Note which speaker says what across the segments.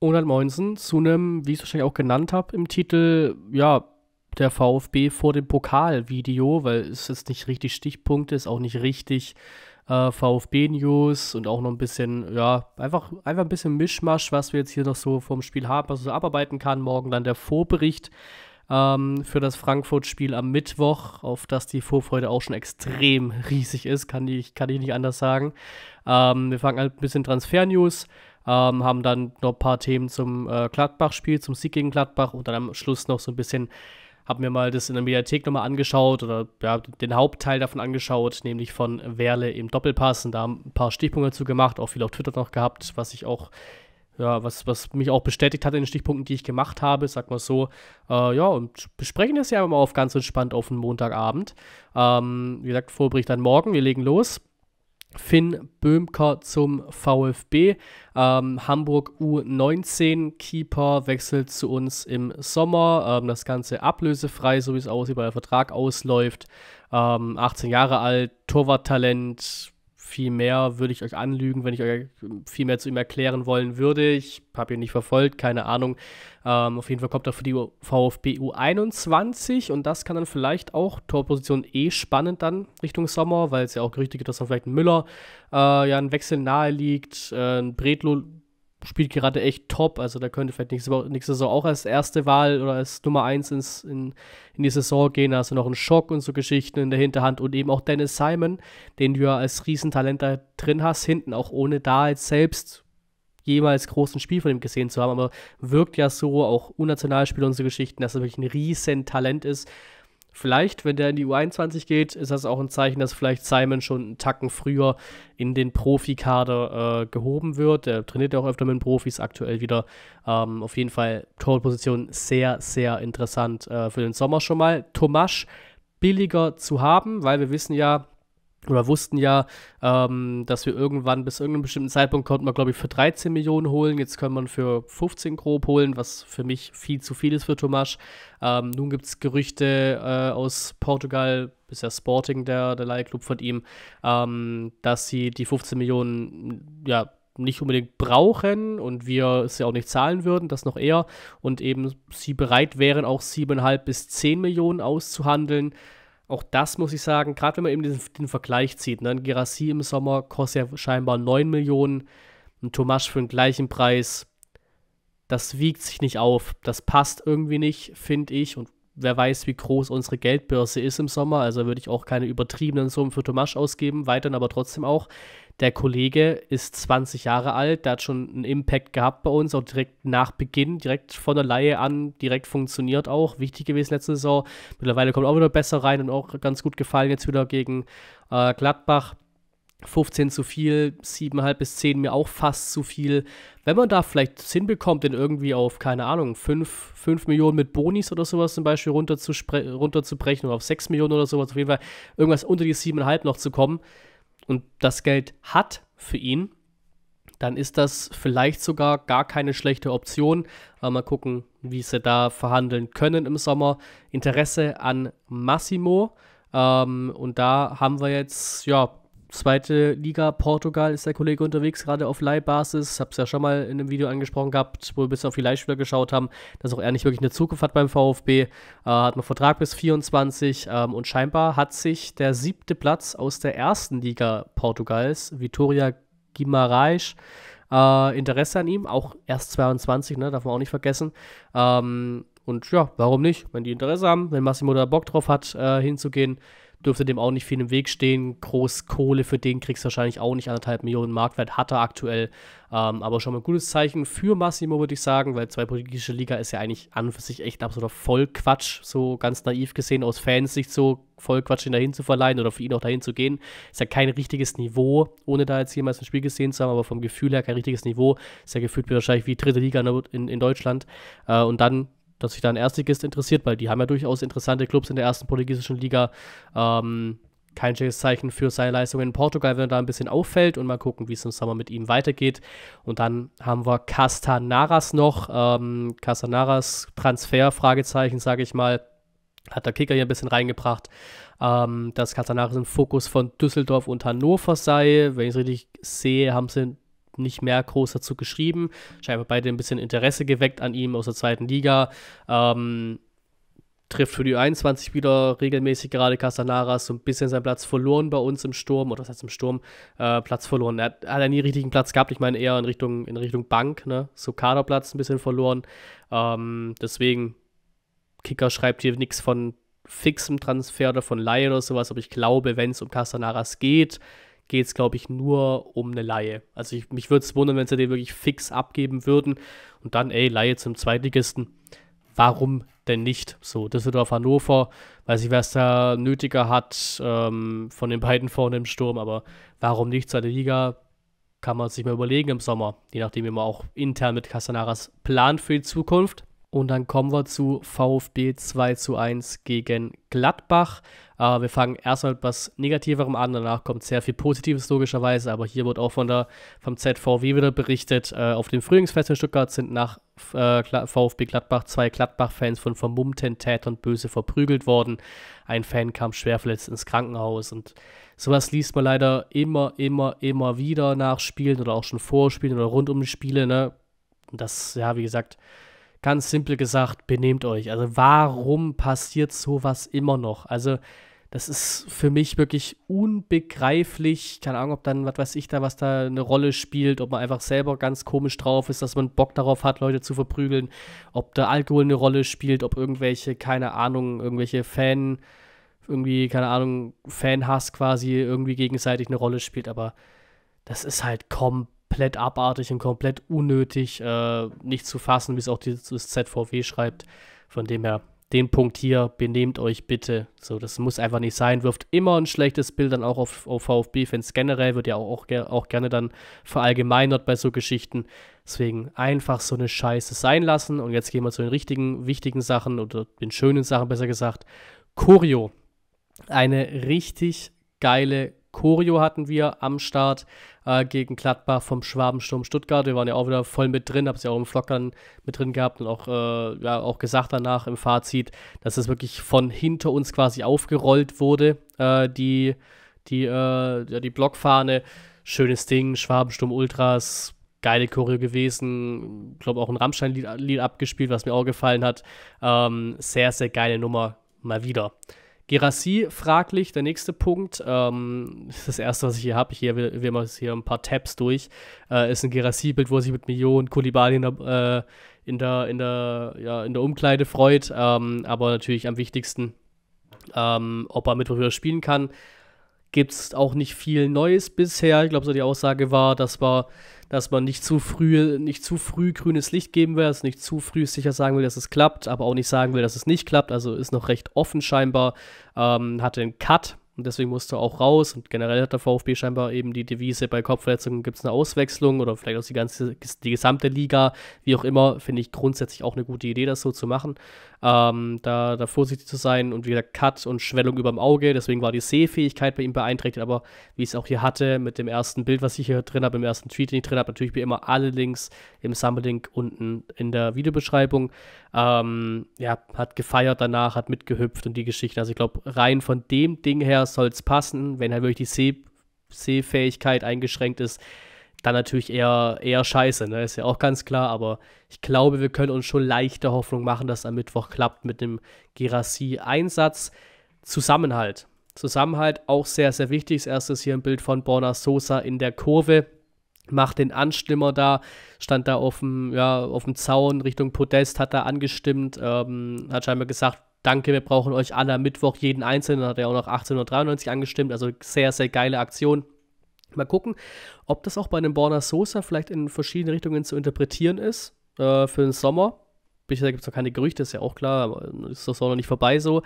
Speaker 1: 119 zu einem, wie ich es wahrscheinlich auch genannt habe, im Titel, ja, der VfB vor dem Pokal-Video, weil es ist nicht richtig Stichpunkte, ist auch nicht richtig äh, VfB-News und auch noch ein bisschen, ja, einfach, einfach ein bisschen Mischmasch, was wir jetzt hier noch so vom Spiel haben, was ich so abarbeiten kann. Morgen dann der Vorbericht ähm, für das Frankfurt-Spiel am Mittwoch, auf das die Vorfreude auch schon extrem riesig ist, kann ich, kann ich nicht anders sagen. Ähm, wir fangen halt ein bisschen Transfer-News an ähm, haben dann noch ein paar Themen zum äh, Gladbach-Spiel, zum Sieg gegen Gladbach und dann am Schluss noch so ein bisschen, haben wir mal das in der Mediathek nochmal angeschaut oder ja, den Hauptteil davon angeschaut, nämlich von Werle im Doppelpass und da haben ein paar Stichpunkte dazu gemacht, auch viel auf Twitter noch gehabt, was ich auch ja, was, was mich auch bestätigt hat in den Stichpunkten, die ich gemacht habe, sag mal so. Äh, ja, und besprechen das ja mal auf ganz entspannt auf den Montagabend. Ähm, wie gesagt, Vorbericht dann morgen, wir legen los. Finn Böhmker zum VfB. Ähm, Hamburg U19 Keeper wechselt zu uns im Sommer. Ähm, das Ganze ablösefrei, so wie es aussieht, weil der Vertrag ausläuft. Ähm, 18 Jahre alt, Torwarttalent, viel mehr würde ich euch anlügen, wenn ich euch viel mehr zu ihm erklären wollen würde. Ich habe ihn nicht verfolgt, keine Ahnung. Ähm, auf jeden Fall kommt er für die VfB U21 und das kann dann vielleicht auch Torposition E spannend dann Richtung Sommer, weil es ja auch Gerüchte gibt, dass dann vielleicht ein Müller äh, ja ein Wechsel nahe liegt, äh, ein Bredlo spielt gerade echt top. Also da könnte vielleicht nächste, Woche, nächste Saison auch als erste Wahl oder als Nummer 1 ins, in, in die Saison gehen. Also noch ein Schock und so Geschichten in der Hinterhand. Und eben auch Dennis Simon, den du ja als Riesentalent da drin hast, hinten, auch ohne da jetzt selbst jemals großen Spiel von ihm gesehen zu haben. Aber wirkt ja so, auch Unnationalspieler und so Geschichten, dass er wirklich ein Riesentalent ist Vielleicht, wenn der in die U21 geht, ist das auch ein Zeichen, dass vielleicht Simon schon einen Tacken früher in den Profikader äh, gehoben wird. Er trainiert ja auch öfter mit Profis aktuell wieder. Ähm, auf jeden Fall Torposition sehr, sehr interessant äh, für den Sommer schon mal. Tomasch billiger zu haben, weil wir wissen ja, oder wussten ja, ähm, dass wir irgendwann bis irgendeinem bestimmten Zeitpunkt konnten wir, glaube ich, für 13 Millionen holen. Jetzt können wir für 15 grob holen, was für mich viel zu viel ist für Tomasch. Ähm, nun gibt es Gerüchte äh, aus Portugal, ist ja Sporting, der, der Leihclub von ihm, ähm, dass sie die 15 Millionen ja, nicht unbedingt brauchen und wir sie auch nicht zahlen würden, das noch eher. Und eben sie bereit wären, auch 7,5 bis 10 Millionen auszuhandeln. Auch das muss ich sagen, gerade wenn man eben diesen, den Vergleich zieht, ne? Gerassi im Sommer kostet ja scheinbar 9 Millionen, ein Tomasch für den gleichen Preis, das wiegt sich nicht auf, das passt irgendwie nicht, finde ich. Und wer weiß, wie groß unsere Geldbörse ist im Sommer, also würde ich auch keine übertriebenen Summen für Tomasch ausgeben, weiterhin aber trotzdem auch der Kollege ist 20 Jahre alt, der hat schon einen Impact gehabt bei uns, auch direkt nach Beginn, direkt von der Laie an, direkt funktioniert auch. Wichtig gewesen letzte Saison. Mittlerweile kommt auch wieder besser rein und auch ganz gut gefallen jetzt wieder gegen äh, Gladbach. 15 zu viel, 7,5 bis 10 mir auch fast zu viel. Wenn man da vielleicht Sinn bekommt, den irgendwie auf, keine Ahnung, 5, 5 Millionen mit Bonis oder sowas zum Beispiel runterzubrechen oder auf 6 Millionen oder sowas, auf jeden Fall irgendwas unter die 7,5 noch zu kommen, und das Geld hat für ihn, dann ist das vielleicht sogar gar keine schlechte Option. Aber mal gucken, wie sie da verhandeln können im Sommer. Interesse an Massimo. Ähm, und da haben wir jetzt ja zweite Liga Portugal ist der Kollege unterwegs, gerade auf Leihbasis. Hab's ja schon mal in einem Video angesprochen gehabt, wo wir ein bisschen auf die Leihspieler geschaut haben, dass auch er nicht wirklich eine Zukunft hat beim VfB. Äh, hat einen Vertrag bis 24 ähm, und scheinbar hat sich der siebte Platz aus der ersten Liga Portugals, Vitoria Guimarães, äh, Interesse an ihm, auch erst 22, ne, darf man auch nicht vergessen. Ähm, und ja, warum nicht? Wenn die Interesse haben, wenn Massimo da Bock drauf hat, äh, hinzugehen, dürfte dem auch nicht viel im Weg stehen. Groß Kohle für den kriegst du wahrscheinlich auch nicht. Anderthalb Millionen Marktwert hat er aktuell. Ähm, aber schon mal ein gutes Zeichen für Massimo, würde ich sagen, weil zwei politische Liga ist ja eigentlich an und für sich echt absoluter Vollquatsch, so ganz naiv gesehen, aus Fansicht so Vollquatsch ihn dahin zu verleihen oder für ihn auch dahin zu gehen. Ist ja kein richtiges Niveau, ohne da jetzt jemals ein Spiel gesehen zu haben, aber vom Gefühl her kein richtiges Niveau. Ist ja gefühlt wahrscheinlich wie dritte Liga in, in Deutschland. Äh, und dann dass sich da ein Erstligist interessiert, weil die haben ja durchaus interessante Clubs in der ersten portugiesischen Liga. Ähm, kein schlechtes Zeichen für seine Leistung in Portugal, wenn er da ein bisschen auffällt und mal gucken, wie es im Sommer mit ihm weitergeht. Und dann haben wir Castanaras noch. Ähm, Castanaras Transfer, Fragezeichen, sage ich mal. Hat der Kicker hier ein bisschen reingebracht, ähm, dass Castanaras im Fokus von Düsseldorf und Hannover sei. Wenn ich es richtig sehe, haben sie nicht mehr groß dazu geschrieben. Scheinbar beide ein bisschen Interesse geweckt an ihm aus der zweiten Liga. Ähm, trifft für die 21 wieder regelmäßig gerade Casanaras, so ein bisschen seinen Platz verloren bei uns im Sturm oder was heißt im Sturm äh, Platz verloren. Er hat, hat er nie richtigen Platz gehabt. Ich meine eher in Richtung in Richtung Bank, ne, so Kaderplatz ein bisschen verloren. Ähm, deswegen Kicker schreibt hier nichts von fixem Transfer oder von Laie oder sowas, aber ich glaube, wenn es um Casanaras geht, geht es, glaube ich, nur um eine Laie. Also ich, mich würde es wundern, wenn sie den wirklich fix abgeben würden und dann, ey, Laie zum Zweitligisten. Warum denn nicht? So, Düsseldorf, Hannover, weiß ich, wer es da nötiger hat ähm, von den beiden vorne im Sturm, aber warum nicht zweite Liga? Kann man sich mal überlegen im Sommer, je nachdem, wie man auch intern mit Castanaras plant für die Zukunft. Und dann kommen wir zu VfB 2 zu 1 gegen Gladbach. Aber wir fangen erstmal mit was Negativerem an, danach kommt sehr viel Positives logischerweise, aber hier wird auch von der, vom ZVW wieder berichtet. Äh, auf dem Frühlingsfest in Stuttgart sind nach äh, VfB Gladbach zwei Gladbach-Fans von vermummten Tätern böse verprügelt worden. Ein Fan kam schwer verletzt ins Krankenhaus und sowas liest man leider immer, immer, immer wieder nach Spielen oder auch schon vor Spielen oder rund um die Spiele, ne? das, ja, wie gesagt, ganz simpel gesagt, benehmt euch. Also warum passiert sowas immer noch? Also das ist für mich wirklich unbegreiflich. Keine Ahnung, ob dann, was weiß ich da, was da eine Rolle spielt, ob man einfach selber ganz komisch drauf ist, dass man Bock darauf hat, Leute zu verprügeln, ob da Alkohol eine Rolle spielt, ob irgendwelche, keine Ahnung, irgendwelche Fan, irgendwie, keine Ahnung, Fanhass quasi irgendwie gegenseitig eine Rolle spielt, aber das ist halt komplett abartig und komplett unnötig, äh, nicht zu fassen, wie es auch das ZVW schreibt. Von dem her, den Punkt hier, benehmt euch bitte. So, das muss einfach nicht sein. Wirft immer ein schlechtes Bild dann auch auf, auf VfB-Fans generell, wird ja auch, auch, auch gerne dann verallgemeinert bei so Geschichten. Deswegen einfach so eine Scheiße sein lassen. Und jetzt gehen wir zu den richtigen, wichtigen Sachen oder den schönen Sachen besser gesagt. Choreo. Eine richtig geile Choreo hatten wir am Start äh, gegen Gladbach vom Schwabensturm Stuttgart. Wir waren ja auch wieder voll mit drin, habe es ja auch im Vlog dann mit drin gehabt und auch, äh, ja, auch gesagt danach im Fazit, dass es wirklich von hinter uns quasi aufgerollt wurde, äh, die, die, äh, ja, die Blockfahne. Schönes Ding, Schwabensturm Ultras, geile Choreo gewesen. Ich glaube, auch ein Rammstein-Lied abgespielt, was mir auch gefallen hat. Ähm, sehr, sehr geile Nummer, mal wieder. Gerassi fraglich, der nächste Punkt. Ähm, das erste, was ich hier habe. Ich hier, wir, wir machen hier ein paar Tabs durch. Äh, ist ein Gerassi-Bild, wo er sich mit Millionen Kulibali in der, äh, in der, in der, ja, in der Umkleide freut. Ähm, aber natürlich am wichtigsten, ähm, ob er Mittwoch wieder spielen kann gibt es auch nicht viel Neues bisher. Ich glaube, so die Aussage war, dass, war, dass man nicht zu früh, nicht zu früh grünes Licht geben will, also nicht zu früh sicher sagen will, dass es klappt, aber auch nicht sagen will, dass es nicht klappt. Also ist noch recht offen scheinbar. Ähm, hatte einen Cut und deswegen musste er auch raus. Und generell hat der VfB scheinbar eben die Devise, bei Kopfverletzungen gibt es eine Auswechslung oder vielleicht auch die ganze, die gesamte Liga, wie auch immer, finde ich grundsätzlich auch eine gute Idee, das so zu machen. Ähm, da, da vorsichtig zu sein und wieder Cut und Schwellung über dem Auge. Deswegen war die Sehfähigkeit bei ihm beeinträchtigt, aber wie ich es auch hier hatte, mit dem ersten Bild, was ich hier drin habe, im ersten Tweet, den ich drin habe, natürlich wie immer alle Links im Sammelink unten in der Videobeschreibung. Ähm, ja, hat gefeiert danach, hat mitgehüpft und die Geschichte. Also ich glaube, rein von dem Ding her soll es passen. Wenn halt wirklich die Sehfähigkeit eingeschränkt ist, dann natürlich eher, eher scheiße, ne? Ist ja auch ganz klar, aber ich glaube, wir können uns schon leichte Hoffnung machen, dass am Mittwoch klappt mit dem Gerassi-Einsatz. Zusammenhalt. Zusammenhalt auch sehr, sehr wichtig. Das erste ist hier ein Bild von Borna Sosa in der Kurve. Macht den Anstimmer da, stand da auf dem, ja, auf dem Zaun Richtung Podest, hat da angestimmt, ähm, hat scheinbar gesagt, Danke, wir brauchen euch alle am Mittwoch, jeden Einzelnen, hat er auch noch 1893 Uhr angestimmt, also sehr, sehr geile Aktion. Mal gucken, ob das auch bei einem Borna Sosa vielleicht in verschiedene Richtungen zu interpretieren ist äh, für den Sommer. Bisher gibt es noch keine Gerüchte, ist ja auch klar, äh, ist das auch noch nicht vorbei so.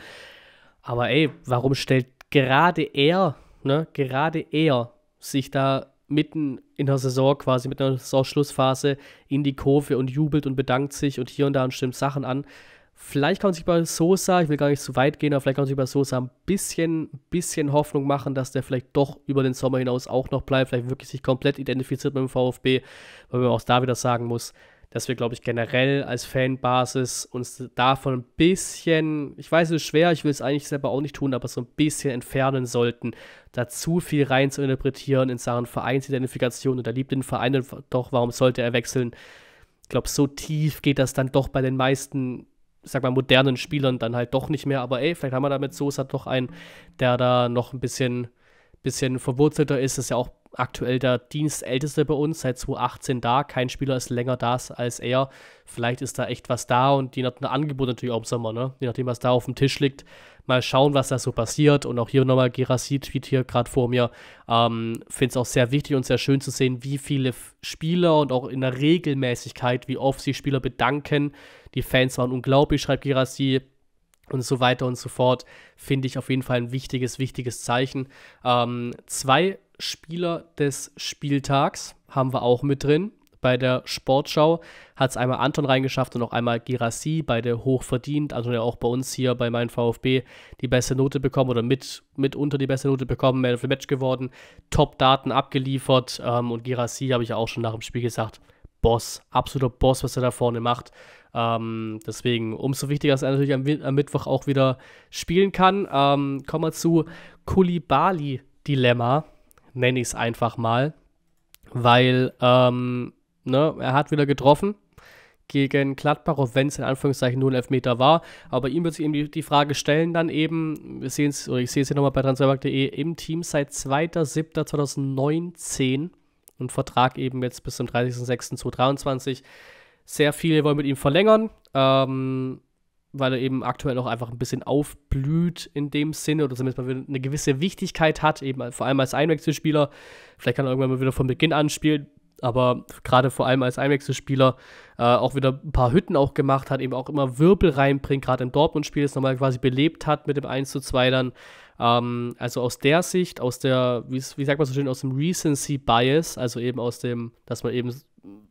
Speaker 1: Aber ey, warum stellt gerade er, ne, gerade er sich da mitten in der Saison quasi, mit einer Saisonschlussphase in die Kurve und jubelt und bedankt sich und hier und da und stimmt Sachen an. Vielleicht kann man sich bei Sosa, ich will gar nicht zu weit gehen, aber vielleicht kann man sich bei Sosa ein bisschen, bisschen Hoffnung machen, dass der vielleicht doch über den Sommer hinaus auch noch bleibt, vielleicht wirklich sich komplett identifiziert mit dem VfB, weil man auch da wieder sagen muss, dass wir, glaube ich, generell als Fanbasis uns davon ein bisschen, ich weiß, es ist schwer, ich will es eigentlich selber auch nicht tun, aber so ein bisschen entfernen sollten, da zu viel rein zu interpretieren in Sachen Vereinsidentifikation und er liebt den Verein doch, warum sollte er wechseln? Ich glaube, so tief geht das dann doch bei den meisten sag mal, modernen Spielern dann halt doch nicht mehr. Aber ey, vielleicht haben wir damit Sosa doch einen, der da noch ein bisschen, bisschen verwurzelter ist. Das ist ja auch aktuell der Dienstälteste bei uns, seit 2018 da. Kein Spieler ist länger da als er. Vielleicht ist da echt was da und je nach dem Angebot natürlich auch im Sommer, ne? je nachdem, was da auf dem Tisch liegt. Mal schauen, was da so passiert. Und auch hier nochmal Gerassi-Tweet hier gerade vor mir. Ähm, Finde es auch sehr wichtig und sehr schön zu sehen, wie viele Spieler und auch in der Regelmäßigkeit, wie oft sich Spieler bedanken. Die Fans waren unglaublich, schreibt Gerassi und so weiter und so fort, finde ich auf jeden Fall ein wichtiges, wichtiges Zeichen. Ähm, zwei Spieler des Spieltags haben wir auch mit drin. Bei der Sportschau hat es einmal Anton reingeschafft und auch einmal Girassi, beide hochverdient. Anton ja auch bei uns hier bei meinem VfB die beste Note bekommen oder mit, mitunter die beste Note bekommen, Man of the Match geworden, Top-Daten abgeliefert ähm, und Girassi habe ich auch schon nach dem Spiel gesagt, Boss, absoluter Boss, was er da vorne macht. Ähm, deswegen umso wichtiger, dass er natürlich am, am Mittwoch auch wieder spielen kann. Ähm, kommen wir zu Kulibali-Dilemma nenne ich es einfach mal, weil ähm, ne, er hat wieder getroffen gegen Gladbach, auch wenn es in Anführungszeichen nur ein Elfmeter war. Aber ihm wird sich eben die, die Frage stellen, dann eben, wir sehen es, oder ich sehe es hier nochmal bei transfermarkt.de, im Team seit 2.7.2019 und Vertrag eben jetzt bis zum 30.06.2023. Sehr viele wollen mit ihm verlängern. Ähm, weil er eben aktuell auch einfach ein bisschen aufblüht in dem Sinne oder zumindest mal wieder eine gewisse Wichtigkeit hat, eben vor allem als Einwechselspieler. Vielleicht kann er irgendwann mal wieder von Beginn an spielen, aber gerade vor allem als Einwechselspieler äh, auch wieder ein paar Hütten auch gemacht hat, eben auch immer Wirbel reinbringt, gerade im Dortmund-Spiel das nochmal quasi belebt hat mit dem 1 zu 2 dann. Ähm, also aus der Sicht, aus der, wie, wie sagt man so schön, aus dem Recency-Bias, also eben aus dem, dass man eben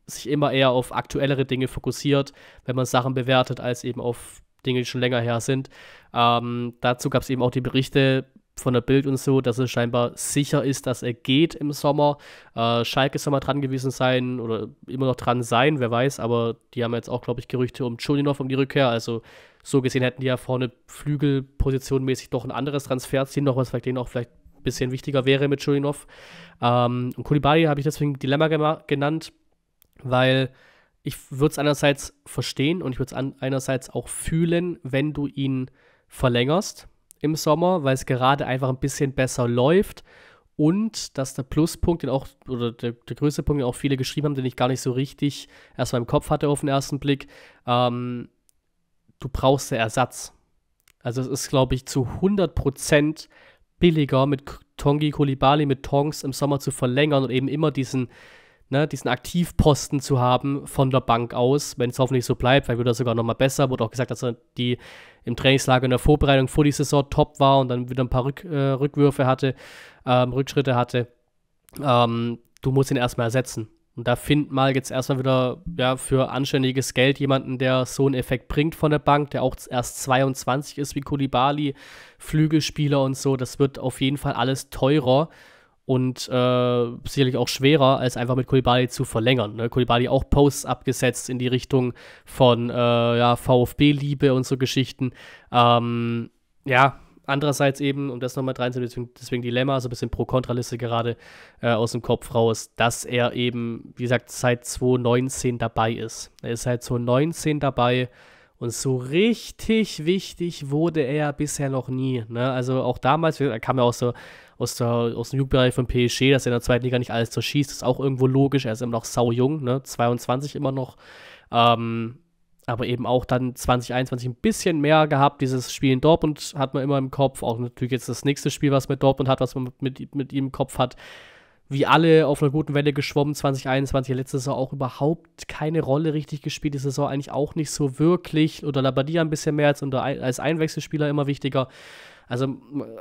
Speaker 1: sich immer eher auf aktuellere Dinge fokussiert, wenn man Sachen bewertet, als eben auf Dinge, die schon länger her sind. Ähm, dazu gab es eben auch die Berichte von der Bild und so, dass es scheinbar sicher ist, dass er geht im Sommer. Äh, Schalke soll mal dran gewesen sein oder immer noch dran sein, wer weiß, aber die haben jetzt auch, glaube ich, Gerüchte um Chulinov um die Rückkehr. Also so gesehen hätten die ja vorne Flügelposition mäßig doch ein anderes Transferziel noch, was vielleicht denen auch vielleicht ein bisschen wichtiger wäre mit Chulinov. Ähm, und Kulibari habe ich deswegen Dilemma genannt, weil ich würde es einerseits verstehen und ich würde es einerseits auch fühlen, wenn du ihn verlängerst im Sommer, weil es gerade einfach ein bisschen besser läuft und dass der Pluspunkt, den auch, oder der, der größte Punkt, den auch viele geschrieben haben, den ich gar nicht so richtig erstmal im Kopf hatte auf den ersten Blick, ähm, du brauchst den Ersatz. Also es ist, glaube ich, zu 100% billiger mit Tongi Kolibali, mit Tongs im Sommer zu verlängern und eben immer diesen ne, diesen Aktivposten zu haben von der Bank aus, wenn es hoffentlich so bleibt, weil wird das sogar nochmal besser. Wurde auch gesagt, dass er die im Trainingslager in der Vorbereitung vor die Saison top war und dann wieder ein paar Rück, äh, Rückwürfe hatte, ähm, Rückschritte hatte. Ähm, du musst ihn erstmal ersetzen. Und da find mal jetzt erstmal wieder ja, für anständiges Geld jemanden, der so einen Effekt bringt von der Bank, der auch erst 22 ist wie Kulibali, Flügelspieler und so. Das wird auf jeden Fall alles teurer und äh, sicherlich auch schwerer, als einfach mit Kulibali zu verlängern. Ne? Kulibali auch Posts abgesetzt in die Richtung von äh, ja, VfB-Liebe und so Geschichten. Ähm, ja, andererseits eben, um das nochmal reinzunehmen, deswegen, deswegen Dilemma, so ein bisschen Pro-Kontra-Liste gerade äh, aus dem Kopf raus, dass er eben, wie gesagt, seit 2019 dabei ist. Er ist seit 2019 dabei. Und so richtig wichtig wurde er bisher noch nie. Ne? Also auch damals, er kam ja auch so aus, der, aus dem Jugendbereich von PSG, dass er in der zweiten Liga nicht alles zerschießt, ist auch irgendwo logisch. Er ist immer noch saujung, ne? 22 immer noch. Ähm, aber eben auch dann 2021 ein bisschen mehr gehabt. Dieses Spiel in Dortmund hat man immer im Kopf. Auch natürlich jetzt das nächste Spiel, was mit Dortmund hat, was man mit, mit ihm im Kopf hat. Wie alle auf einer guten Welle geschwommen, 2021, letzte Saison auch überhaupt keine Rolle richtig gespielt. Die Saison eigentlich auch nicht so wirklich. Oder Labadia ein bisschen mehr als, unter, als Einwechselspieler immer wichtiger. Also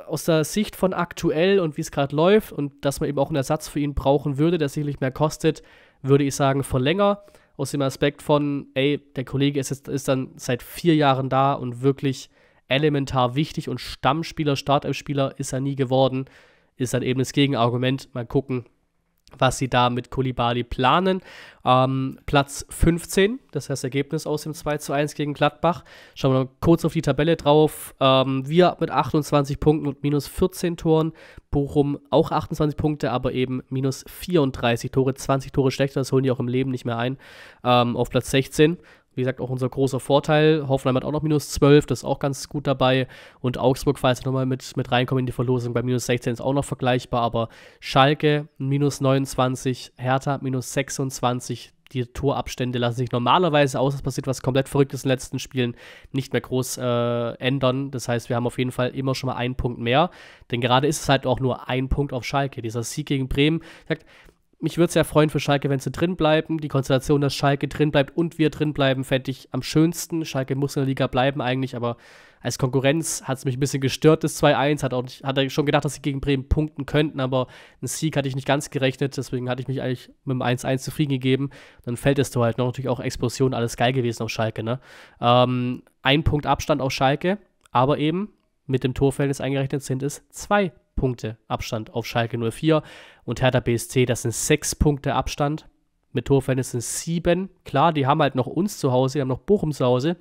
Speaker 1: aus der Sicht von aktuell und wie es gerade läuft und dass man eben auch einen Ersatz für ihn brauchen würde, der sicherlich mehr kostet, würde ich sagen, verlänger. Aus dem Aspekt von, ey, der Kollege ist, jetzt, ist dann seit vier Jahren da und wirklich elementar wichtig und Stammspieler, Startelfspieler ist er nie geworden, ist dann eben das Gegenargument. Mal gucken, was sie da mit Kulibali planen. Ähm, Platz 15, das heißt Ergebnis aus dem 2 zu 1 gegen Gladbach. Schauen wir mal kurz auf die Tabelle drauf. Ähm, wir mit 28 Punkten und minus 14 Toren. Bochum auch 28 Punkte, aber eben minus 34 Tore, 20 Tore schlechter. Das holen die auch im Leben nicht mehr ein. Ähm, auf Platz 16. Wie gesagt, auch unser großer Vorteil. Hoffenheim hat auch noch minus 12, das ist auch ganz gut dabei. Und Augsburg, falls sie nochmal mit, mit reinkommen in die Verlosung, bei minus 16 ist auch noch vergleichbar. Aber Schalke minus 29, Hertha minus 26. Die Torabstände lassen sich normalerweise, außer es passiert was komplett Verrücktes in den letzten Spielen, nicht mehr groß äh, ändern. Das heißt, wir haben auf jeden Fall immer schon mal einen Punkt mehr. Denn gerade ist es halt auch nur ein Punkt auf Schalke. Dieser Sieg gegen Bremen. Sagt, mich würde es ja freuen für Schalke, wenn sie drin bleiben. Die Konstellation, dass Schalke drin bleibt und wir drin bleiben, fände ich am schönsten. Schalke muss in der Liga bleiben eigentlich, aber als Konkurrenz hat es mich ein bisschen gestört, das 2-1. Hat auch hatte schon gedacht, dass sie gegen Bremen punkten könnten, aber einen Sieg hatte ich nicht ganz gerechnet. Deswegen hatte ich mich eigentlich mit dem 1-1 zufrieden gegeben. Dann fällt es Tor halt noch. Natürlich auch Explosion, alles geil gewesen auf Schalke. Ne? Ähm, ein Punkt Abstand auf Schalke, aber eben mit dem Torverhältnis eingerechnet sind es zwei Punkte Abstand auf Schalke 04 und Hertha BSC, das sind sechs Punkte Abstand. Mit Torverhältnis sind sieben. Klar, die haben halt noch uns zu Hause, die haben noch Bochum zu Hause.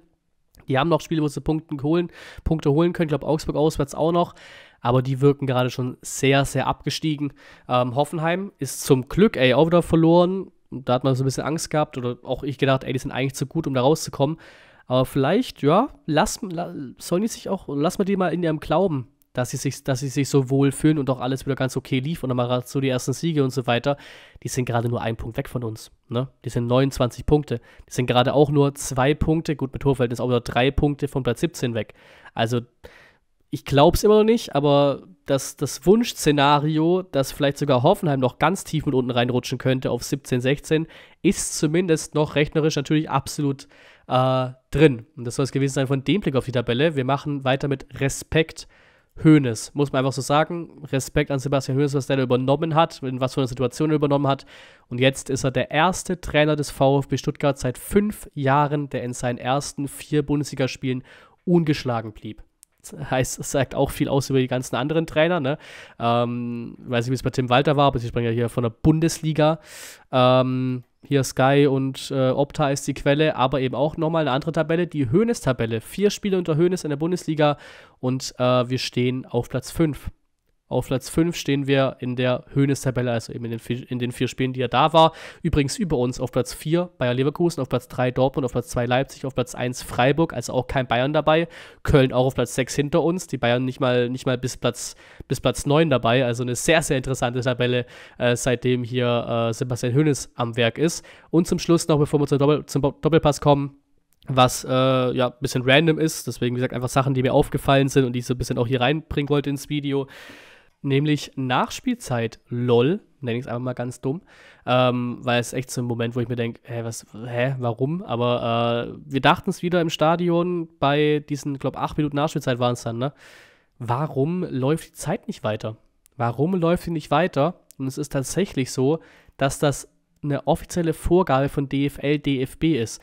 Speaker 1: Die haben noch Spiele, wo sie Punkte holen, Punkte holen können. Ich glaube, Augsburg auswärts auch noch. Aber die wirken gerade schon sehr, sehr abgestiegen. Ähm, Hoffenheim ist zum Glück, ey, auch wieder verloren. Da hat man so ein bisschen Angst gehabt oder auch ich gedacht, ey, die sind eigentlich zu gut, um da rauszukommen. Aber vielleicht, ja, lass, la, sollen die sich auch, lass mal die mal in ihrem Glauben dass sie sich, dass sie sich so wohl fühlen und auch alles wieder ganz okay lief und dann mal so die ersten Siege und so weiter, die sind gerade nur einen Punkt weg von uns. Ne? Die sind 29 Punkte. Die sind gerade auch nur zwei Punkte, gut mit Torfeld ist auch nur drei Punkte von Platz 17 weg. Also ich glaube es immer noch nicht, aber das, das Wunschszenario, dass vielleicht sogar Hoffenheim noch ganz tief mit unten reinrutschen könnte auf 17, 16, ist zumindest noch rechnerisch natürlich absolut äh, drin. Und das soll es gewesen sein von dem Blick auf die Tabelle. Wir machen weiter mit Respekt Hoeneß, muss man einfach so sagen. Respekt an Sebastian Hoeneß, was der da übernommen hat, in was für eine Situation er übernommen hat. Und jetzt ist er der erste Trainer des VfB Stuttgart seit fünf Jahren, der in seinen ersten vier Bundesligaspielen ungeschlagen blieb. Das heißt, es sagt auch viel aus über die ganzen anderen Trainer. Ne? Ähm, weiß nicht, wie es bei Tim Walter war, aber sie sprechen ja hier von der Bundesliga. Ähm, hier Sky und äh, Opta ist die Quelle, aber eben auch nochmal eine andere Tabelle, die Hönes-Tabelle. Vier Spiele unter Hönes in der Bundesliga und äh, wir stehen auf Platz 5. Auf Platz 5 stehen wir in der höhnes also eben in den, in den, vier Spielen, die er da war. Übrigens über uns auf Platz 4 Bayer Leverkusen, auf Platz 3 Dortmund, auf Platz 2 Leipzig, auf Platz 1 Freiburg, also auch kein Bayern dabei. Köln auch auf Platz 6 hinter uns, die Bayern nicht mal, nicht mal bis, Platz, bis Platz 9 dabei. Also eine sehr, sehr interessante Tabelle, äh, seitdem hier äh, Sebastian Höhnes am Werk ist. Und zum Schluss noch, bevor wir zum, Doppel zum Doppelpass kommen, was äh, ja ein bisschen random ist. Deswegen, wie gesagt, einfach Sachen, die mir aufgefallen sind und die ich so ein bisschen auch hier reinbringen wollte ins Video nämlich Nachspielzeit LOL, nenne ich es einfach mal ganz dumm, ähm, weil es echt so ein Moment, wo ich mir denke, hä, was, hä, warum? Aber äh, wir dachten es wieder im Stadion bei diesen, glaube acht Minuten Nachspielzeit waren es dann, ne? Warum läuft die Zeit nicht weiter? Warum läuft sie nicht weiter? Und es ist tatsächlich so, dass das eine offizielle Vorgabe von DFL, DFB ist.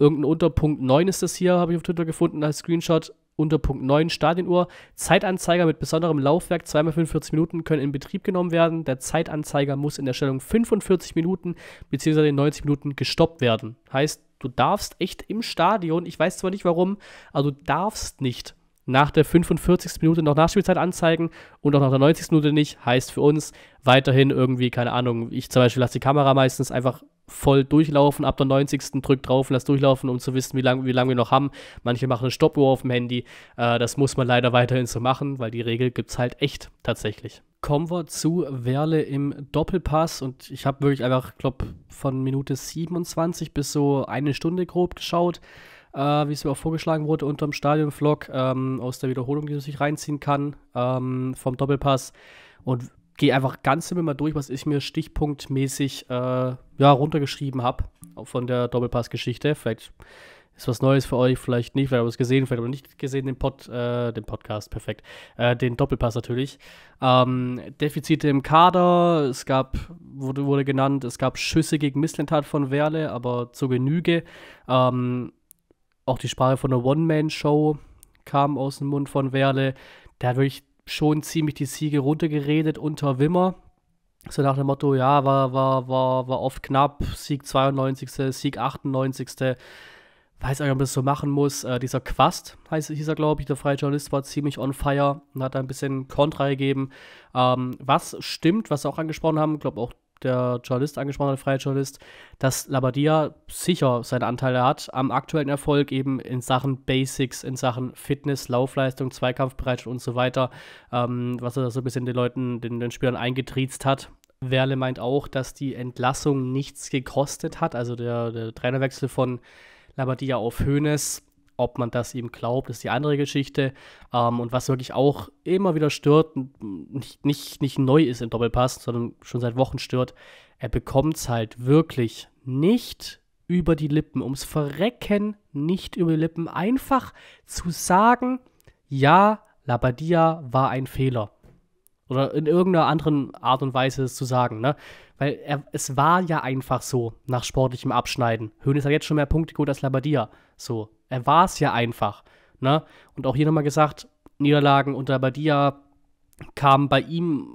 Speaker 1: Irgendein Unterpunkt 9 ist das hier, habe ich auf Twitter gefunden als Screenshot unter Punkt 9 Stadionuhr. Zeitanzeiger mit besonderem Laufwerk 2x45 Minuten können in Betrieb genommen werden. Der Zeitanzeiger muss in der Stellung 45 Minuten bzw. 90 Minuten gestoppt werden. Heißt, du darfst echt im Stadion, ich weiß zwar nicht warum, aber also du darfst nicht nach der 45. Minute noch Nachspielzeit anzeigen und auch nach der 90. Minute nicht. Heißt für uns weiterhin irgendwie, keine Ahnung, ich zum Beispiel lasse die Kamera meistens einfach voll durchlaufen, ab der 90. drückt drauf, lass durchlaufen, um zu wissen, wie lange wie lang wir noch haben. Manche machen eine Stoppuhr auf dem Handy. Äh, das muss man leider weiterhin so machen, weil die Regel gibt es halt echt tatsächlich. Kommen wir zu Werle im Doppelpass und ich habe wirklich einfach, glaube von Minute 27 bis so eine Stunde grob geschaut, äh, wie es mir auch vorgeschlagen wurde unter dem Stadionvlog ähm, aus der Wiederholung, die man sich reinziehen kann ähm, vom Doppelpass. Und gehe einfach ganz simpel mal durch, was ich mir stichpunktmäßig äh, ja, runtergeschrieben habe von der Doppelpass-Geschichte. Vielleicht ist was Neues für euch, vielleicht nicht, vielleicht habt ihr es gesehen, vielleicht habt ihr nicht gesehen, den, Pod, äh, den Podcast, perfekt, äh, den Doppelpass natürlich. Ähm, Defizite im Kader, es gab, wurde, wurde genannt, es gab Schüsse gegen Misslentat von Werle, aber zur Genüge. Ähm, auch die Sprache von der One-Man-Show kam aus dem Mund von Werle. Der hat wirklich schon ziemlich die Siege runtergeredet unter Wimmer. So nach dem Motto, ja, war, war, war, war oft knapp, Sieg 92., Sieg 98., weiß eigentlich, ob man das so machen muss. Äh, dieser Quast heißt, hieß er, glaube ich, der freie Journalist war ziemlich on fire und hat da ein bisschen Kontra gegeben. Ähm, was stimmt, was sie auch angesprochen haben, glaube auch der Journalist angesprochen hat, der freie Journalist, dass Labadia sicher seine Anteile hat am aktuellen Erfolg eben in Sachen Basics, in Sachen Fitness, Laufleistung, Zweikampfbereitschaft und so weiter, ähm, was er so ein bisschen den Leuten, den, den Spielern eingetriezt hat. Werle meint auch, dass die Entlassung nichts gekostet hat, also der, der Trainerwechsel von Labadia auf Hoeneß ob man das ihm glaubt, ist die andere Geschichte. Ähm, und was wirklich auch immer wieder stört, nicht, nicht, nicht neu ist im Doppelpass, sondern schon seit Wochen stört, er bekommt es halt wirklich nicht über die Lippen, ums Verrecken nicht über die Lippen, einfach zu sagen, ja, Labadia war ein Fehler. Oder in irgendeiner anderen Art und Weise es zu sagen, ne? Weil er, es war ja einfach so nach sportlichem Abschneiden. Höhn ist ja jetzt schon mehr Punkte gut als Labadia. So, er war es ja einfach. Ne? Und auch hier nochmal gesagt, Niederlagen unter Badia kamen bei ihm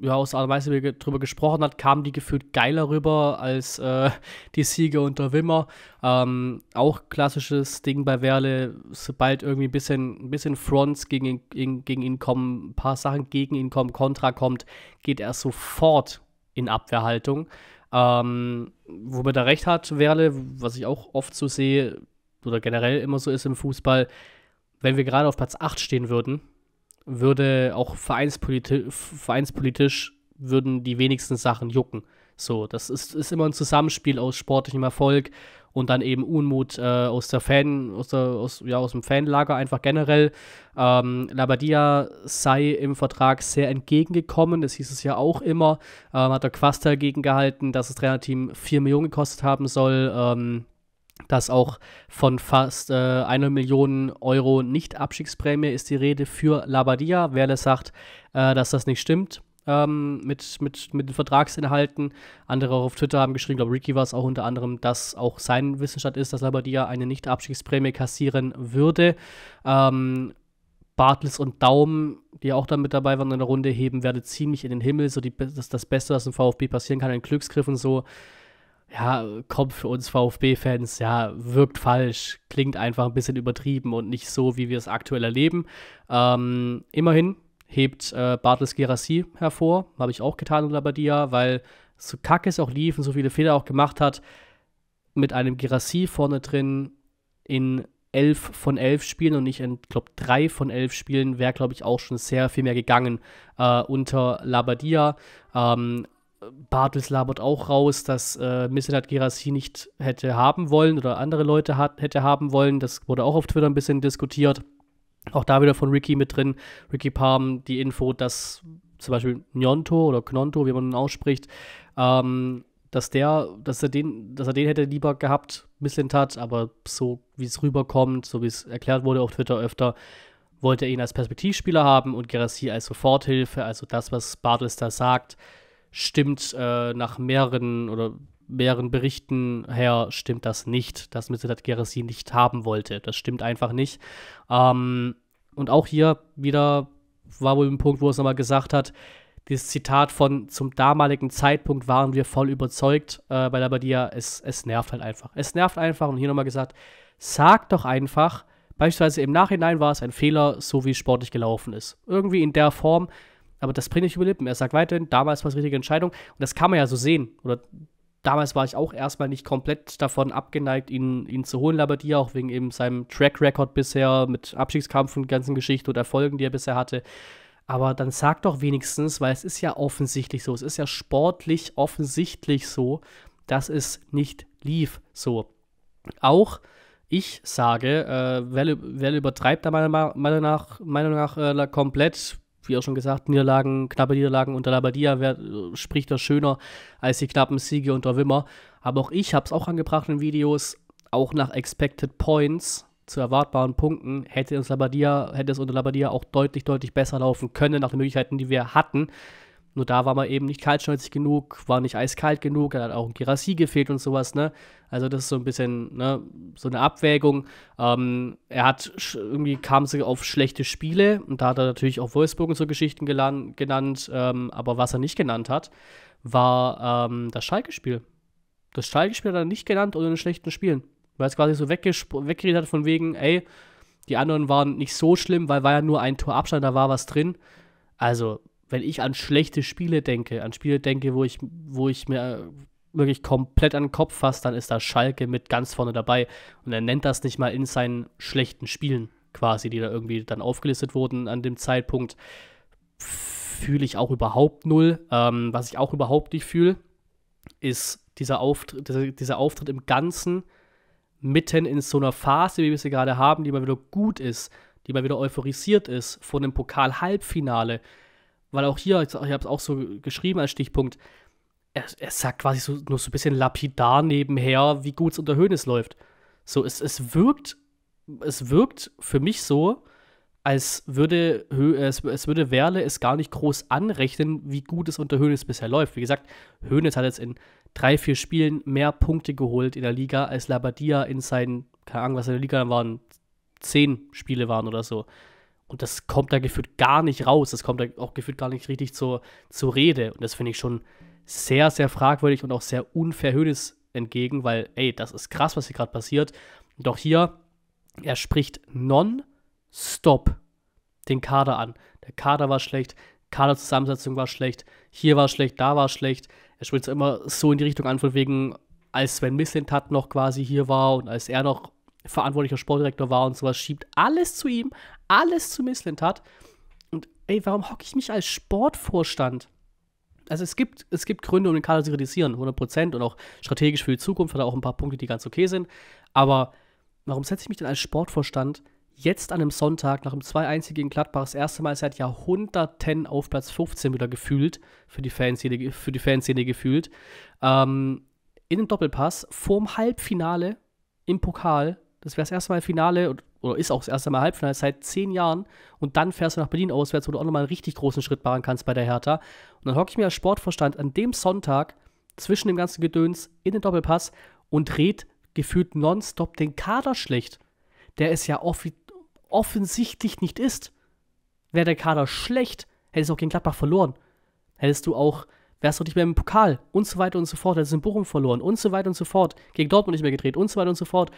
Speaker 1: ja, aus aller Weise, wie er darüber gesprochen hat, kamen die gefühlt geiler rüber als äh, die Siege unter Wimmer. Ähm, auch klassisches Ding bei Werle, sobald irgendwie ein bisschen, ein bisschen Fronts gegen ihn, gegen, gegen ihn kommen, ein paar Sachen gegen ihn kommen, Kontra kommt, geht er sofort in Abwehrhaltung. Ähm, wo man da recht hat, Werle, was ich auch oft so sehe, oder generell immer so ist im Fußball, wenn wir gerade auf Platz 8 stehen würden, würde auch vereinspoliti vereinspolitisch würden die wenigsten Sachen jucken. So, das ist, ist immer ein Zusammenspiel aus sportlichem Erfolg und dann eben Unmut äh, aus der Fan, aus, der, aus, ja, aus dem Fanlager einfach generell. Ähm, Labadia sei im Vertrag sehr entgegengekommen, das hieß es ja auch immer. Ähm, hat der dagegen gehalten, dass das Trainerteam 4 Millionen gekostet haben soll. Ähm, dass auch von fast äh, einer Million Euro Nicht-Abstiegsprämie ist die Rede für Labadia. Werle sagt, äh, dass das nicht stimmt ähm, mit, mit, mit den Vertragsinhalten. Andere auch auf Twitter haben geschrieben, glaube Ricky war es auch unter anderem, dass auch sein Wissensstand ist, dass Labadia eine Nicht-Abstiegsprämie kassieren würde. Ähm, Bartels und Daum, die auch dann mit dabei waren in der Runde, heben werde ziemlich in den Himmel. So die, das, das Beste, was im VfB passieren kann, ein Glücksgriff und so ja, komm für uns VfB-Fans, ja, wirkt falsch, klingt einfach ein bisschen übertrieben und nicht so, wie wir es aktuell erleben. Ähm, immerhin hebt äh, Bartels Gerassi hervor, habe ich auch getan unter Labadia, weil so kacke es auch lief und so viele Fehler auch gemacht hat, mit einem Gerassi vorne drin in elf von elf Spielen und nicht in, glaube drei von elf Spielen wäre, glaube ich, auch schon sehr viel mehr gegangen äh, unter Labadia. Ähm, Bartels labert auch raus, dass äh, Missedat Gerasi nicht hätte haben wollen oder andere Leute hat, hätte haben wollen. Das wurde auch auf Twitter ein bisschen diskutiert. Auch da wieder von Ricky mit drin. Ricky Palm die Info, dass zum Beispiel Njonto oder Knonto, wie man ihn ausspricht, ähm, dass der, dass er den, dass er den hätte lieber gehabt, Mislintat, aber so wie es rüberkommt, so wie es erklärt wurde auf Twitter öfter, wollte er ihn als Perspektivspieler haben und Gerassi als Soforthilfe, also das, was Bartels da sagt, stimmt äh, nach mehreren oder mehreren Berichten her stimmt das nicht, dass Mittelat Gerasi nicht haben wollte. Das stimmt einfach nicht. Ähm, und auch hier wieder war wohl ein Punkt, wo es nochmal gesagt hat, dieses Zitat von zum damaligen Zeitpunkt waren wir voll überzeugt äh, bei Labadia, es, es nervt halt einfach. Es nervt einfach und hier nochmal gesagt, sag doch einfach, beispielsweise im Nachhinein war es ein Fehler, so wie es sportlich gelaufen ist. Irgendwie in der Form, aber das bringt nicht über Lippen. Er sagt weiterhin, damals war es richtige Entscheidung. Und das kann man ja so sehen. Oder damals war ich auch erstmal nicht komplett davon abgeneigt, ihn, ihn zu holen, Labadia, auch wegen eben seinem Track-Record bisher mit Abstiegskampf und ganzen Geschichte und Erfolgen, die er bisher hatte. Aber dann sag doch wenigstens, weil es ist ja offensichtlich so, es ist ja sportlich offensichtlich so, dass es nicht lief. So. Auch ich sage, äh, Well, well übertreibt da meiner Meinung nach, Meinung nach äh, komplett wie auch schon gesagt, Niederlagen, knappe Niederlagen unter Labadia äh, spricht das schöner als die knappen Siege unter Wimmer. Aber auch ich habe es auch angebracht in Videos, auch nach Expected Points zu erwartbaren Punkten hätte, uns Labadia, hätte es unter Labadia auch deutlich, deutlich besser laufen können, nach den Möglichkeiten, die wir hatten. Nur da war man eben nicht kaltschnäuzig genug, war nicht eiskalt genug, da hat auch ein Girassi gefehlt und sowas, ne? Also das ist so ein bisschen, ne, so eine Abwägung. Ähm, er hat irgendwie kam sie auf schlechte Spiele und da hat er natürlich auch Wolfsburg und so Geschichten genannt, ähm, aber was er nicht genannt hat, war ähm, das Schalke-Spiel. Das Schalke-Spiel hat er nicht genannt oder in schlechten Spielen. Weil es quasi so weggeredet hat von wegen, ey, die anderen waren nicht so schlimm, weil war ja nur ein Tor Abstand, da war was drin. Also, wenn ich an schlechte Spiele denke, an Spiele denke, wo ich, wo ich mir wirklich komplett an den Kopf fasse, dann ist da Schalke mit ganz vorne dabei. Und er nennt das nicht mal in seinen schlechten Spielen quasi, die da irgendwie dann aufgelistet wurden an dem Zeitpunkt. Fühle ich auch überhaupt null. Ähm, was ich auch überhaupt nicht fühle, ist dieser Auftritt, dieser, dieser Auftritt im Ganzen mitten in so einer Phase, wie wir sie gerade haben, die mal wieder gut ist, die mal wieder euphorisiert ist, von dem Pokal-Halbfinale weil auch hier, ich habe es auch so geschrieben als Stichpunkt, er, er sagt quasi so, nur so ein bisschen lapidar nebenher, wie gut es unter Hoeneß läuft. So, es, es wirkt, es wirkt für mich so, als würde, es, es würde Werle es gar nicht groß anrechnen, wie gut es unter Hoeneß bisher läuft. Wie gesagt, Hoeneß hat jetzt in drei, vier Spielen mehr Punkte geholt in der Liga als Labadia in seinen, keine Ahnung, was in der Liga waren, zehn Spiele waren oder so. Und das kommt da gefühlt gar nicht raus. Das kommt da auch gefühlt gar nicht richtig zur, zur Rede. Und das finde ich schon sehr, sehr fragwürdig und auch sehr unfair Hönes entgegen, weil, ey, das ist krass, was hier gerade passiert. Doch hier, er spricht non-stop den Kader an. Der Kader war schlecht, Kaderzusammensetzung war schlecht, hier war schlecht, da war schlecht. Er spricht es immer so in die Richtung an, von wegen, als Sven Mislintat noch quasi hier war und als er noch verantwortlicher Sportdirektor war und sowas, schiebt alles zu ihm, alles zu Miss Misslintat. Und ey, warum hocke ich mich als Sportvorstand? Also es gibt, es gibt Gründe, um den Kader zu kritisieren, 100% und auch strategisch für die Zukunft hat er auch ein paar Punkte, die ganz okay sind. Aber warum setze ich mich denn als Sportvorstand jetzt an einem Sonntag nach dem 2-1 gegen Gladbach das erste Mal seit Jahrhunderten auf Platz 15 wieder gefühlt, für die Fanszene, für die Fanszene gefühlt, ähm, in den Doppelpass vorm Halbfinale im Pokal das wäre das erste Mal Finale oder ist auch das erste Mal Halbfinale seit zehn Jahren. Und dann fährst du nach Berlin auswärts, wo du auch nochmal einen richtig großen Schritt machen kannst bei der Hertha. Und dann hocke ich mir als Sportverstand an dem Sonntag zwischen dem ganzen Gedöns in den Doppelpass und dreht gefühlt nonstop den Kader schlecht, der es ja off offensichtlich nicht ist. Wäre der Kader schlecht, hättest du auch gegen Gladbach verloren. Hättest du auch, wärst du nicht mehr im Pokal und so weiter und so fort, hättest du in Bochum verloren und so weiter und so fort, gegen Dortmund nicht mehr gedreht und so weiter und so fort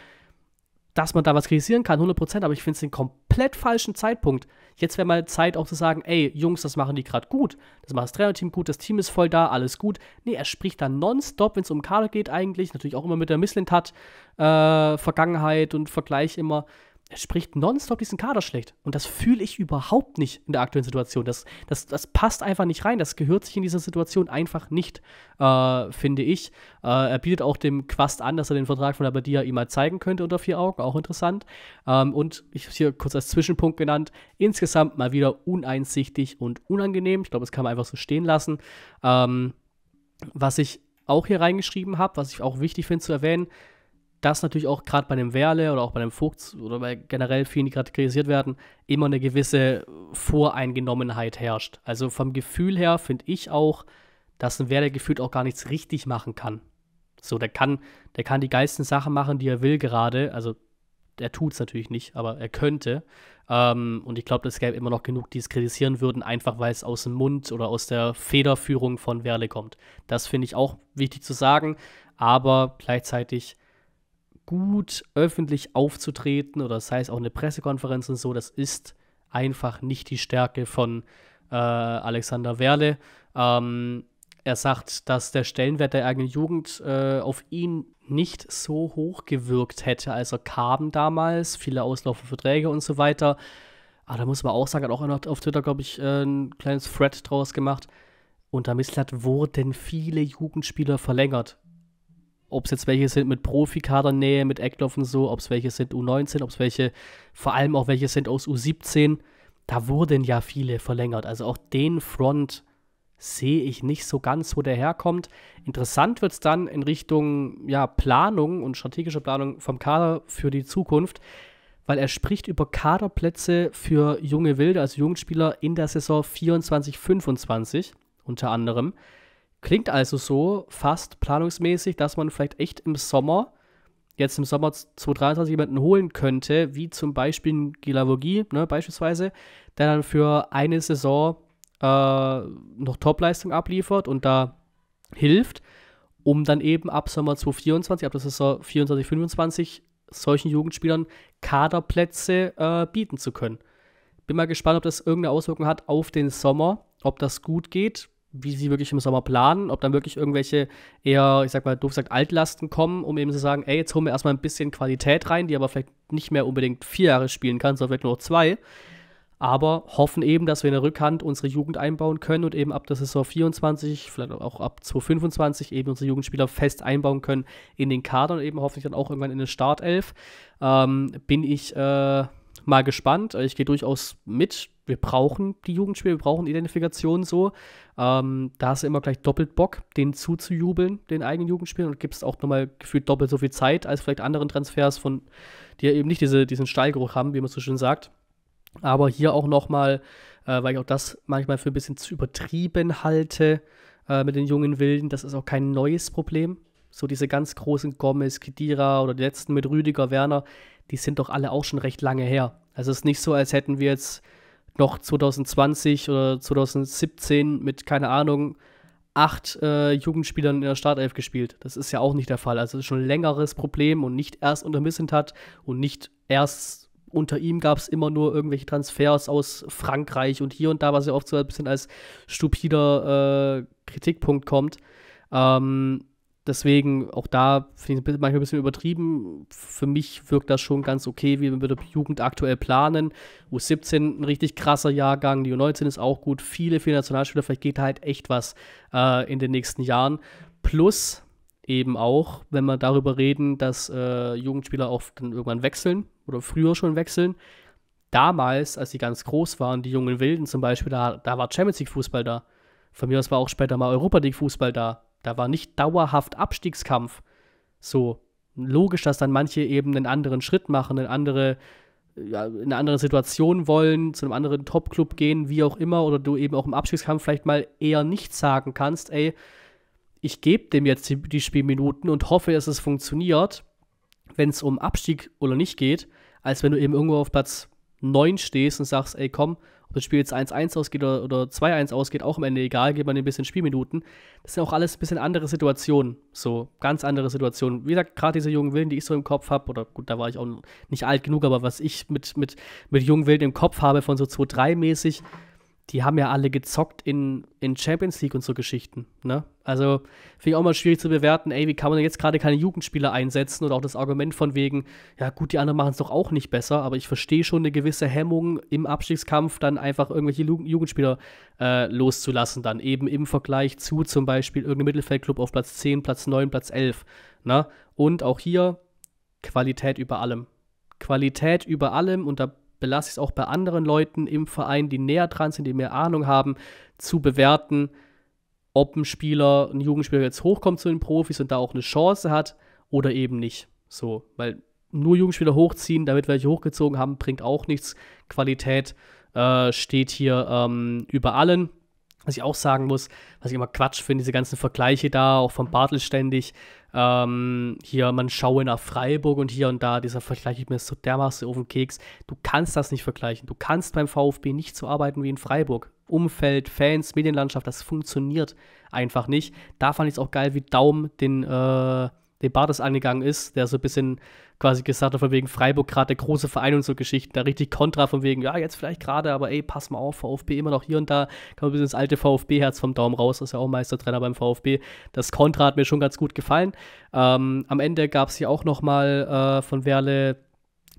Speaker 1: dass man da was kritisieren kann, 100%, aber ich finde es den komplett falschen Zeitpunkt. Jetzt wäre mal Zeit auch zu sagen, ey, Jungs, das machen die gerade gut, das macht das Trainerteam gut, das Team ist voll da, alles gut. Nee, er spricht dann nonstop, wenn es um Kader geht eigentlich, natürlich auch immer mit der misslintat hat, äh, Vergangenheit und Vergleich immer er spricht nonstop diesen Kader schlecht. Und das fühle ich überhaupt nicht in der aktuellen Situation. Das, das, das passt einfach nicht rein. Das gehört sich in dieser Situation einfach nicht, äh, finde ich. Äh, er bietet auch dem Quast an, dass er den Vertrag von Labadia ihm mal zeigen könnte unter vier Augen. Auch interessant. Ähm, und ich habe es hier kurz als Zwischenpunkt genannt. Insgesamt mal wieder uneinsichtig und unangenehm. Ich glaube, das kann man einfach so stehen lassen. Ähm, was ich auch hier reingeschrieben habe, was ich auch wichtig finde zu erwähnen, dass natürlich auch gerade bei dem Werle oder auch bei dem Vogt oder bei generell vielen, die gerade kritisiert werden, immer eine gewisse Voreingenommenheit herrscht. Also vom Gefühl her finde ich auch, dass ein Werle gefühlt auch gar nichts richtig machen kann. So, der kann, der kann die geilsten Sachen machen, die er will gerade. Also er tut es natürlich nicht, aber er könnte. Ähm, und ich glaube, es gäbe immer noch genug, die es kritisieren würden, einfach weil es aus dem Mund oder aus der Federführung von Werle kommt. Das finde ich auch wichtig zu sagen, aber gleichzeitig gut öffentlich aufzutreten oder das heißt auch eine Pressekonferenz und so, das ist einfach nicht die Stärke von äh, Alexander Werle. Ähm, er sagt, dass der Stellenwert der eigenen Jugend äh, auf ihn nicht so hoch gewirkt hätte, als er kam damals, viele auslaufende Verträge und so weiter. Aber ah, da muss man auch sagen, hat auch einer auf Twitter, glaube ich, äh, ein kleines Thread draus gemacht. Unter Misslat wurden viele Jugendspieler verlängert ob es jetzt welche sind mit Profikadernähe, mit Eckloff und so, ob es welche sind U19, ob es welche, vor allem auch welche sind aus U17, da wurden ja viele verlängert. Also auch den Front sehe ich nicht so ganz, wo der herkommt. Interessant wird es dann in Richtung ja, Planung und strategische Planung vom Kader für die Zukunft, weil er spricht über Kaderplätze für junge Wilde, also Jugendspieler in der Saison 24-25 unter anderem. Klingt also so fast planungsmäßig, dass man vielleicht echt im Sommer, jetzt im Sommer 2023 jemanden holen könnte, wie zum Beispiel Gilavogie, ne, beispielsweise, der dann für eine Saison äh, noch Topleistung abliefert und da hilft, um dann eben ab Sommer 2024, ab der Saison 2024, 2025 solchen Jugendspielern Kaderplätze äh, bieten zu können. Bin mal gespannt, ob das irgendeine Auswirkung hat auf den Sommer, ob das gut geht wie sie wirklich im Sommer planen, ob dann wirklich irgendwelche eher, ich sag mal, doof gesagt, Altlasten kommen, um eben zu sagen, ey, jetzt holen wir erstmal ein bisschen Qualität rein, die aber vielleicht nicht mehr unbedingt vier Jahre spielen kann, sondern vielleicht nur noch zwei. Aber hoffen eben, dass wir in der Rückhand unsere Jugend einbauen können und eben ab der Saison 24, vielleicht auch ab 2025 eben unsere Jugendspieler fest einbauen können in den Kader und eben hoffentlich dann auch irgendwann in den Startelf. Ähm, bin ich äh, mal gespannt. Äh, ich gehe durchaus mit. Wir brauchen die Jugendspiele, wir brauchen Identifikation so. Ähm, da hast du immer gleich doppelt Bock, denen zuzujubeln, den eigenen Jugendspielen und gibst auch nochmal gefühlt doppelt so viel Zeit als vielleicht anderen Transfers von, die ja eben nicht diese, diesen Stallgeruch haben, wie man so schön sagt. Aber hier auch nochmal, äh, weil ich auch das manchmal für ein bisschen zu übertrieben halte äh, mit den jungen Wilden, das ist auch kein neues Problem. So diese ganz großen Gomez, Kedira oder die letzten mit Rüdiger, Werner, die sind doch alle auch schon recht lange her. Also es ist nicht so, als hätten wir jetzt noch 2020 oder 2017 mit, keine Ahnung, acht äh, Jugendspielern in der Startelf gespielt. Das ist ja auch nicht der Fall. Also es ist schon ein längeres Problem und nicht erst unter Missentat und nicht erst unter ihm gab es immer nur irgendwelche Transfers aus Frankreich und hier und da, was ja oft so ein bisschen als stupider äh, Kritikpunkt kommt. Ähm, Deswegen, auch da finde ich es manchmal ein bisschen übertrieben. Für mich wirkt das schon ganz okay, wie wir mit der Jugend aktuell planen. U17 ein richtig krasser Jahrgang, die U19 ist auch gut. Viele, viele Nationalspieler, vielleicht geht da halt echt was äh, in den nächsten Jahren. Plus eben auch, wenn wir darüber reden, dass äh, Jugendspieler auch dann irgendwann wechseln oder früher schon wechseln. Damals, als sie ganz groß waren, die jungen Wilden zum Beispiel, da, da war Champions League Fußball da. Von mir aus war auch später mal Europa League Fußball da da war nicht dauerhaft Abstiegskampf. So logisch, dass dann manche eben einen anderen Schritt machen, eine andere, ja, eine andere Situation wollen, zu einem anderen Top-Club gehen, wie auch immer, oder du eben auch im Abstiegskampf vielleicht mal eher nicht sagen kannst, ey, ich gebe dem jetzt die, die Spielminuten und hoffe, dass es funktioniert, wenn es um Abstieg oder nicht geht, als wenn du eben irgendwo auf Platz 9 stehst und sagst, ey, komm, das Spiel jetzt 1-1 ausgeht oder, oder 2-1 ausgeht, auch am Ende egal, geht man ein bisschen Spielminuten. Das sind auch alles ein bisschen andere Situationen. So, ganz andere Situationen. Wie gesagt, gerade diese jungen Wilden, die ich so im Kopf habe, oder gut, da war ich auch nicht alt genug, aber was ich mit, mit, mit jungen Wilden im Kopf habe von so 2-3-mäßig, die haben ja alle gezockt in, in Champions League und so Geschichten. Ne? Also finde ich auch mal schwierig zu bewerten, ey, wie kann man denn jetzt gerade keine Jugendspieler einsetzen oder auch das Argument von wegen, ja gut, die anderen machen es doch auch nicht besser, aber ich verstehe schon eine gewisse Hemmung im Abstiegskampf, dann einfach irgendwelche Jugendspieler äh, loszulassen, dann eben im Vergleich zu zum Beispiel irgendeinem Mittelfeldclub auf Platz 10, Platz 9, Platz 11. Ne? Und auch hier Qualität über allem. Qualität über allem und da belasse ich es auch bei anderen Leuten im Verein, die näher dran sind, die mehr Ahnung haben, zu bewerten, ob ein Spieler, ein Jugendspieler jetzt hochkommt zu den Profis und da auch eine Chance hat oder eben nicht. So, weil nur Jugendspieler hochziehen, damit welche hochgezogen haben, bringt auch nichts. Qualität äh, steht hier ähm, über allen. Was ich auch sagen muss, was ich immer Quatsch finde, diese ganzen Vergleiche da, auch von Bartel ständig, ähm, hier, man schaue nach Freiburg und hier und da, dieser Vergleich ist mir so dermaßen auf den Keks. Du kannst das nicht vergleichen. Du kannst beim VfB nicht so arbeiten wie in Freiburg. Umfeld, Fans, Medienlandschaft, das funktioniert einfach nicht. Da fand ich es auch geil, wie Daum den, äh, den Bartes angegangen ist, der so ein bisschen quasi gesagt hat, von wegen Freiburg gerade der große Verein und so Geschichten, da richtig Kontra von wegen, ja, jetzt vielleicht gerade, aber ey, pass mal auf, VfB immer noch hier und da, kann man ein bisschen das alte VfB-Herz vom Daumen raus, ist ja auch Meistertrainer beim VfB. Das Kontra hat mir schon ganz gut gefallen. Ähm, am Ende gab es hier auch nochmal äh, von Werle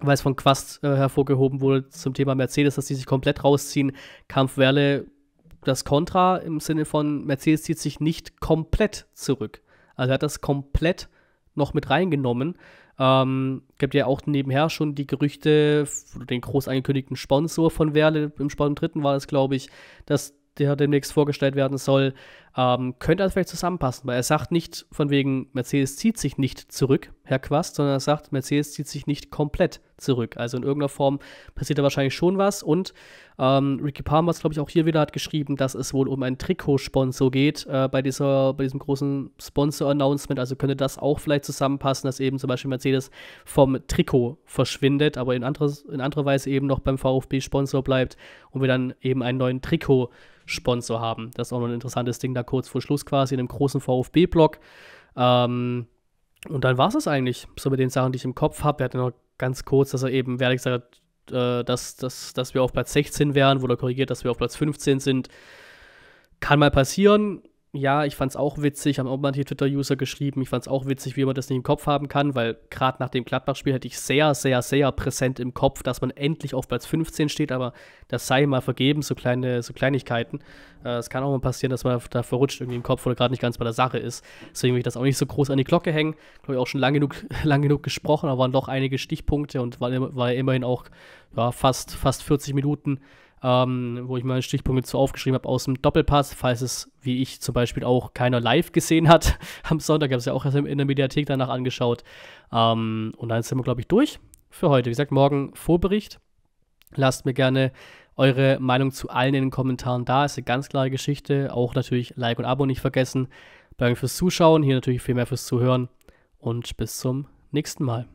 Speaker 1: weil es von Quast äh, hervorgehoben wurde zum Thema Mercedes, dass die sich komplett rausziehen. Kampf Werle das Kontra im Sinne von Mercedes zieht sich nicht komplett zurück. Also er hat das komplett noch mit reingenommen. Ähm, gibt ja auch nebenher schon die Gerüchte, den groß angekündigten Sponsor von Werle, im Sport im Dritten war es, glaube ich, dass der demnächst vorgestellt werden soll. Ähm, könnte das vielleicht zusammenpassen, weil er sagt nicht von wegen, Mercedes zieht sich nicht zurück, Herr Quast, sondern er sagt, Mercedes zieht sich nicht komplett zurück. Also in irgendeiner Form passiert da wahrscheinlich schon was. Und ähm, Ricky Palmer, glaube ich, auch hier wieder hat geschrieben, dass es wohl um einen Trikotsponsor geht äh, bei, dieser, bei diesem großen Sponsor-Announcement. Also könnte das auch vielleicht zusammenpassen, dass eben zum Beispiel Mercedes vom Trikot verschwindet, aber in anderer in andere Weise eben noch beim VfB-Sponsor bleibt und wir dann eben einen neuen Trikot-Sponsor haben. Das ist auch noch ein interessantes Ding da da kurz vor Schluss quasi in einem großen VfB-Block. Ähm, und dann war es das eigentlich so mit den Sachen, die ich im Kopf habe. Wir hatten noch ganz kurz, dass er eben, wer gesagt hat, äh, dass, dass, dass wir auf Platz 16 wären, wurde korrigiert, dass wir auf Platz 15 sind. Kann mal passieren ja, ich fand es auch witzig, haben auch manche Twitter-User geschrieben, ich fand es auch witzig, wie man das nicht im Kopf haben kann, weil gerade nach dem Gladbach-Spiel hatte ich sehr, sehr, sehr präsent im Kopf, dass man endlich auf Platz 15 steht, aber das sei mal vergeben, so kleine, so Kleinigkeiten. Äh, es kann auch mal passieren, dass man da verrutscht irgendwie im Kopf oder gerade nicht ganz bei der Sache ist. Deswegen will ich das auch nicht so groß an die Glocke hängen. Glaube ich auch schon lang genug, lang genug gesprochen, aber waren doch einige Stichpunkte und war, war immerhin auch ja, fast, fast 40 Minuten ähm, wo ich mal Stichpunkte zu aufgeschrieben habe aus dem Doppelpass, falls es, wie ich zum Beispiel auch keiner live gesehen hat am Sonntag, habe es ja auch erst in der Mediathek danach angeschaut. Ähm, und dann sind wir, glaube ich, durch für heute. Wie gesagt, morgen Vorbericht. Lasst mir gerne eure Meinung zu allen in den Kommentaren da. Ist eine ganz klare Geschichte. Auch natürlich Like und Abo nicht vergessen. Danke fürs Zuschauen, hier natürlich viel mehr fürs Zuhören und bis zum nächsten Mal.